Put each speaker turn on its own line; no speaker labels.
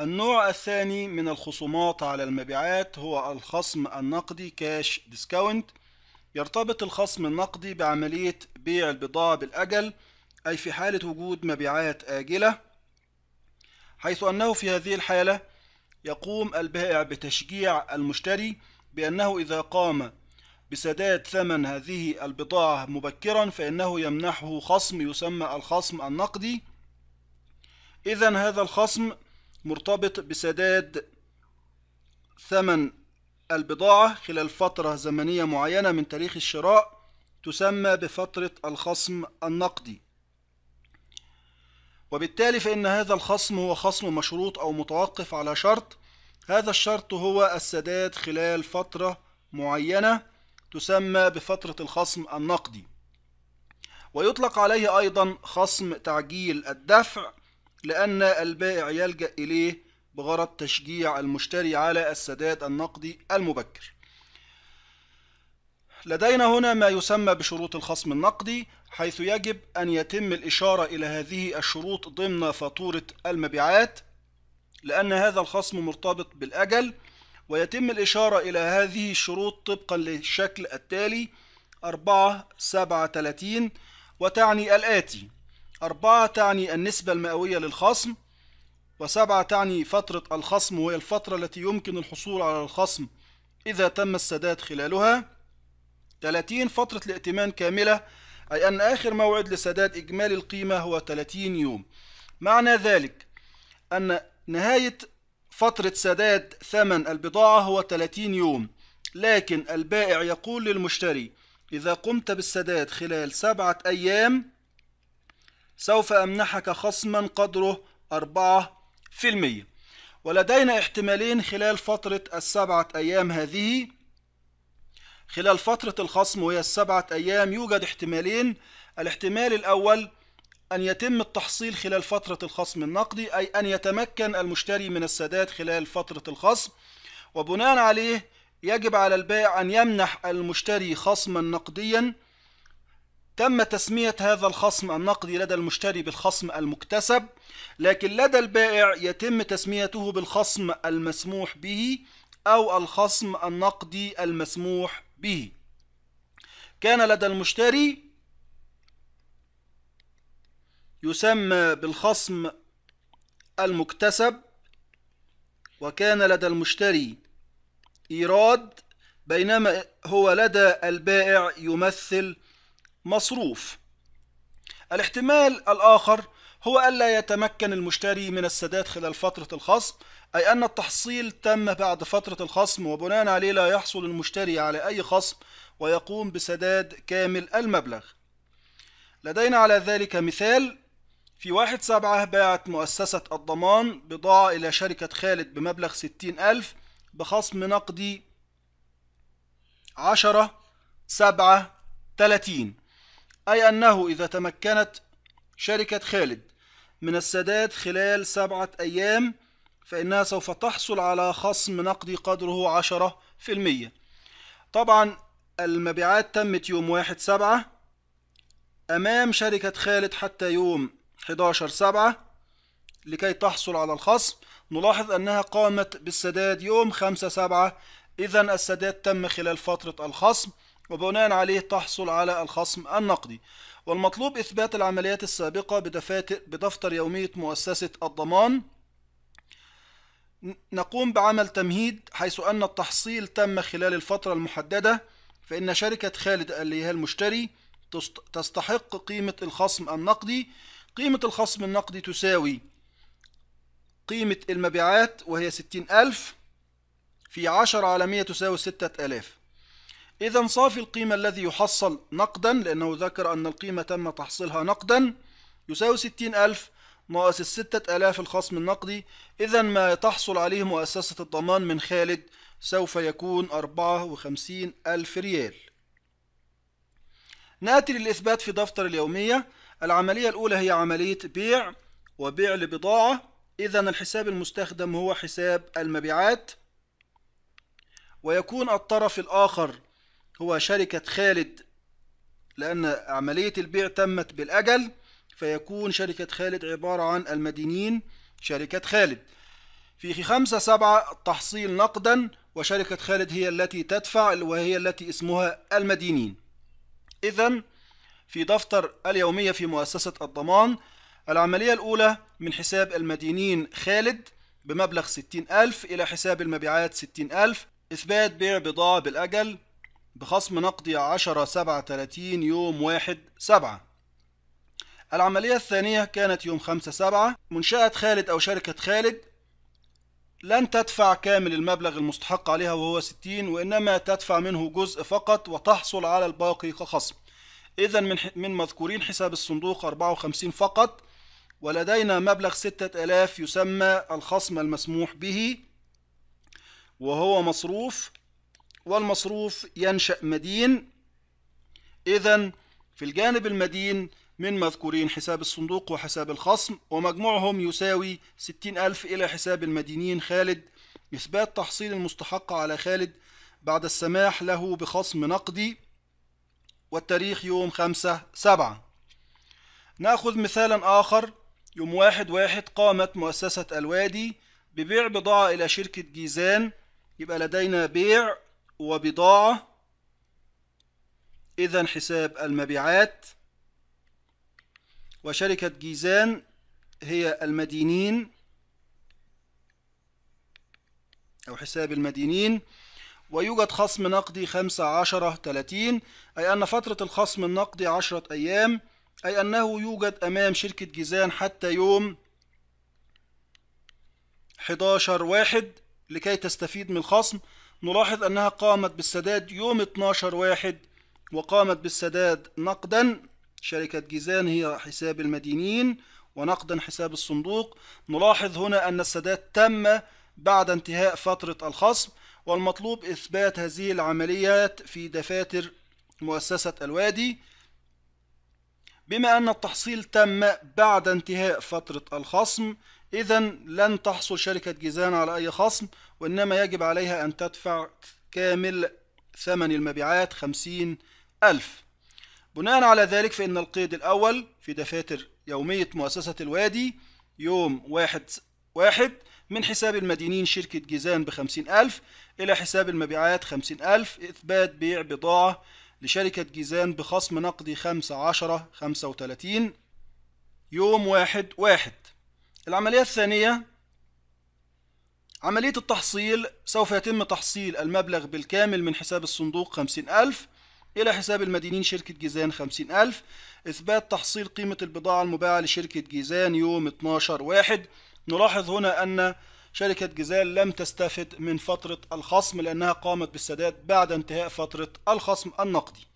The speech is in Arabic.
النوع الثاني من الخصومات على المبيعات هو الخصم النقدي كاش ديسكاونت يرتبط الخصم النقدي بعملية بيع البضاعة بالأجل أي في حالة وجود مبيعات آجلة حيث أنه في هذه الحالة يقوم البائع بتشجيع المشتري بأنه إذا قام بسداد ثمن هذه البضاعة مبكرا فإنه يمنحه خصم يسمى الخصم النقدي إذا هذا الخصم مرتبط بسداد ثمن البضاعة خلال فترة زمنية معينة من تاريخ الشراء تسمى بفترة الخصم النقدي وبالتالي فإن هذا الخصم هو خصم مشروط أو متوقف على شرط هذا الشرط هو السداد خلال فترة معينة تسمى بفترة الخصم النقدي ويطلق عليه أيضا خصم تعجيل الدفع لأن البائع يلجأ إليه بغرض تشجيع المشتري على السداد النقدي المبكر لدينا هنا ما يسمى بشروط الخصم النقدي حيث يجب أن يتم الإشارة إلى هذه الشروط ضمن فاتورة المبيعات لأن هذا الخصم مرتبط بالأجل ويتم الإشارة إلى هذه الشروط طبقا للشكل التالي 4 37 وتعني الآتي أربعة تعني النسبة المئوية للخصم وسبعة تعني فترة الخصم وهي الفترة التي يمكن الحصول على الخصم إذا تم السداد خلالها تلاتين فترة الائتمان كاملة أي أن آخر موعد لسداد إجمالي القيمة هو تلاتين يوم معنى ذلك أن نهاية فترة سداد ثمن البضاعة هو تلاتين يوم لكن البائع يقول للمشتري إذا قمت بالسداد خلال سبعة أيام سوف أمنحك خصما قدره 4% ولدينا احتمالين خلال فترة السبعة أيام هذه خلال فترة الخصم وهي السبعة أيام يوجد احتمالين الاحتمال الأول أن يتم التحصيل خلال فترة الخصم النقدي أي أن يتمكن المشتري من السداد خلال فترة الخصم وبناء عليه يجب على البائع أن يمنح المشتري خصما نقديا تم تسمية هذا الخصم النقدي لدى المشتري بالخصم المكتسب لكن لدى البائع يتم تسميته بالخصم المسموح به أو الخصم النقدي المسموح به كان لدى المشتري يسمى بالخصم المكتسب وكان لدى المشتري إيراد بينما هو لدى البائع يمثل مصروف الاحتمال الآخر هو ألا يتمكن المشتري من السداد خلال فترة الخصم أي أن التحصيل تم بعد فترة الخصم وبناء عليه لا يحصل المشتري على أي خصم ويقوم بسداد كامل المبلغ لدينا على ذلك مثال في واحد سبعة باعت مؤسسة الضمان بضاعة إلى شركة خالد بمبلغ ستين ألف بخصم نقدي عشرة سبعة تلاتين أي أنه إذا تمكنت شركة خالد من السداد خلال سبعة أيام فإنها سوف تحصل على خصم نقدي قدره عشرة في المية طبعا المبيعات تمت يوم واحد سبعة أمام شركة خالد حتى يوم 11 سبعة لكي تحصل على الخصم نلاحظ أنها قامت بالسداد يوم 5 سبعة إذا السداد تم خلال فترة الخصم وبناء عليه تحصل على الخصم النقدي والمطلوب إثبات العمليات السابقة بدفتر يومية مؤسسة الضمان نقوم بعمل تمهيد حيث أن التحصيل تم خلال الفترة المحددة فإن شركة خالد اللي هي المشتري تستحق قيمة الخصم النقدي قيمة الخصم النقدي تساوي قيمة المبيعات وهي ستين ألف في عشر على مية تساوي ستة آلاف إذا صافي القيمة الذي يحصل نقدا لأنه ذكر أن القيمة تم تحصيلها نقدا يساوي ستين ألف ناقص الستة آلاف الخصم النقدي إذا ما تحصل عليه مؤسسة الضمان من خالد سوف يكون أربعة وخمسين ألف ريال نأتي للإثبات في دفتر اليومية العملية الأولى هي عملية بيع وبيع لبضاعة إذا الحساب المستخدم هو حساب المبيعات ويكون الطرف الآخر هو شركة خالد لأن عملية البيع تمت بالأجل فيكون شركة خالد عبارة عن المدينين شركة خالد في خمسة سبعة تحصيل نقدا وشركة خالد هي التي تدفع وهي التي اسمها المدينين إذا في دفتر اليومية في مؤسسة الضمان العملية الأولى من حساب المدينين خالد بمبلغ ألف إلى حساب المبيعات ألف إثبات بيع بضاعة بالأجل بخصم نقدي 10 7 30 يوم 1 7 العملية الثانية كانت يوم 5 7 منشأة خالد أو شركة خالد لن تدفع كامل المبلغ المستحق عليها وهو 60 وإنما تدفع منه جزء فقط وتحصل على الباقي كخصم إذا من من مذكورين حساب الصندوق 54 فقط ولدينا مبلغ 6000 يسمى الخصم المسموح به وهو مصروف والمصروف ينشأ مدين إذا في الجانب المدين من مذكورين حساب الصندوق وحساب الخصم ومجموعهم يساوي ستين ألف إلى حساب المدينين خالد إثبات تحصيل المستحق على خالد بعد السماح له بخصم نقدي والتاريخ يوم خمسة سبعة نأخذ مثالا آخر يوم واحد واحد قامت مؤسسة الوادي ببيع بضاعة إلى شركة جيزان يبقى لدينا بيع وبضاعة إذا حساب المبيعات وشركة جيزان هي المدينين أو حساب المدينين ويوجد خصم نقدي خمسة عشرة تلاتين أي أن فترة الخصم النقدي عشرة أيام أي أنه يوجد أمام شركة جيزان حتى يوم 11 واحد لكي تستفيد من الخصم نلاحظ أنها قامت بالسداد يوم 12 واحد وقامت بالسداد نقدا شركة جيزان هي حساب المدينين ونقدا حساب الصندوق نلاحظ هنا أن السداد تم بعد انتهاء فترة الخصم والمطلوب إثبات هذه العمليات في دفاتر مؤسسة الوادي بما أن التحصيل تم بعد انتهاء فترة الخصم إذا لن تحصل شركة جيزان على أي خصم وإنما يجب عليها أن تدفع كامل ثمن المبيعات خمسين ألف بناء على ذلك فإن القيد الأول في دفاتر يومية مؤسسة الوادي يوم واحد واحد من حساب المدينين شركة جيزان بخمسين ألف إلى حساب المبيعات خمسين ألف إثبات بيع بضاعة لشركة جيزان بخصم نقدي خمسة عشرة خمسة وتلاتين يوم واحد واحد العملية الثانية عملية التحصيل سوف يتم تحصيل المبلغ بالكامل من حساب الصندوق 50000 إلى حساب المدينين شركة جيزان 50000 إثبات تحصيل قيمة البضاعة المباعة لشركة جيزان يوم 12 واحد نلاحظ هنا أن شركة جيزان لم تستفد من فترة الخصم لأنها قامت بالسداد بعد انتهاء فترة الخصم النقدي